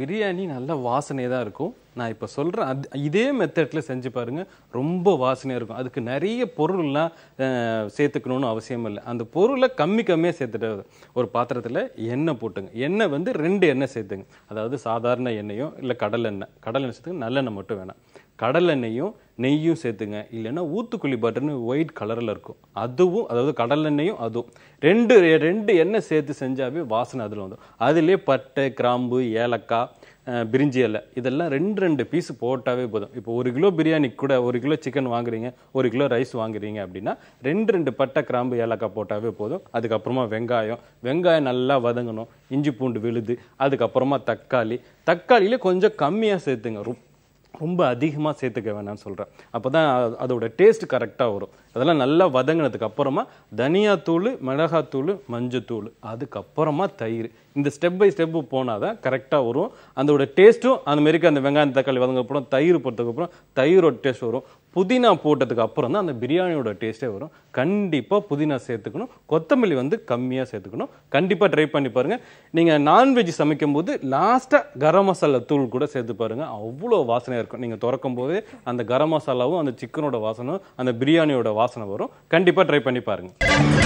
பிரியாணி நல்ல வாசனை தான் இருக்கும் நான் இப்போ சொல்கிறேன் அது இதே மெத்தடில் செஞ்சு பாருங்கள் ரொம்ப வாசனையாக இருக்கும் அதுக்கு நிறைய பொருள்லாம் சேர்த்துக்கணும்னு அவசியம் இல்லை அந்த பொருளை கம்மி கம்மியாக சேர்த்துட்டு ஒரு பாத்திரத்தில் எண்ணெய் போட்டுங்க எண்ணெய் வந்து ரெண்டு எண்ணெய் சேர்த்துங்க அதாவது சாதாரண எண்ணெயோ இல்லை கடல் எண்ணெய் கடல் எண்ணெய் சேர்த்துக்கு நல்லெண்ணெய் மட்டும் வேணாம் கடலை எண்ணெயும் நெய்யும் சேர்த்துங்க இல்லைன்னா ஊத்துக்குழி பட்டர்னு ஒயிட் கலரில் இருக்கும் அதுவும் அதாவது கடல் எண்ணெயும் அதுவும் ரெண்டு ரெண்டு எண்ணெய் சேர்த்து செஞ்சாவே வாசனை அதில் வந்துடும் அதிலே பட்டை கிராம்பு ஏலக்காய் பிரிஞ்சி இலை இதெல்லாம் ரெண்டு ரெண்டு பீஸ் போட்டாவே போதும் இப்போ ஒரு கிலோ பிரியாணி கூட ஒரு கிலோ சிக்கன் வாங்குறீங்க ஒரு கிலோ ரைஸ் வாங்குறீங்க அப்படின்னா ரெண்டு ரெண்டு பட்டை கிராம்பு ஏலக்காய் போட்டாவே போதும் அதுக்கப்புறமா வெங்காயம் வெங்காயம் நல்லா வதங்கணும் இஞ்சி பூண்டு விழுது அதுக்கப்புறமா தக்காளி தக்காளியில் கொஞ்சம் கம்மியாக சேர்த்துங்க ரொம்ப அதிகமாக சேர்த்துக்க வேணாம்னு சொல்கிறேன் அப்போ தான் அதோட டேஸ்ட் கரெக்டாக வரும் அதெல்லாம் நல்லா வதங்கினதுக்கு அப்புறமா தனியாத்தூள் மிளகாத்தூள் மஞ்சத்தூள் அதுக்கப்புறமா தயிர் இந்த ஸ்டெப் பை ஸ்டெப்பு போனால் தான் கரெக்டாக வரும் அதோட டேஸ்ட்டும் அந்தமாரிக்கு அந்த வெங்காயம் தக்காளி வதங்கப்புறம் தயிர் போட்டதுக்கப்புறம் தயிரோட டேஸ்ட் வரும் புதினா போட்டதுக்கு அப்புறம் தான் அந்த பிரியாணியோட டேஸ்ட்டே வரும் கண்டிப்பாக புதினா சேர்த்துக்கணும் கொத்தமல்லி வந்து கம்மியாக சேர்த்துக்கணும் கண்டிப்பாக ட்ரை பண்ணி பாருங்கள் நீங்கள் நான்வெஜ் சமைக்கும் போது லாஸ்ட்டாக கரம் மசாலா தூள் கூட சேர்த்து பாருங்கள் அவ்வளோ வாசனையாக இருக்கும் நீங்கள் திறக்கும் போது அந்த கரம் மசாலாவும் அந்த சிக்கனோட வாசனும் அந்த பிரியாணியோட வாசனை வரும் கண்டிப்பாக ட்ரை பண்ணி பாருங்கள்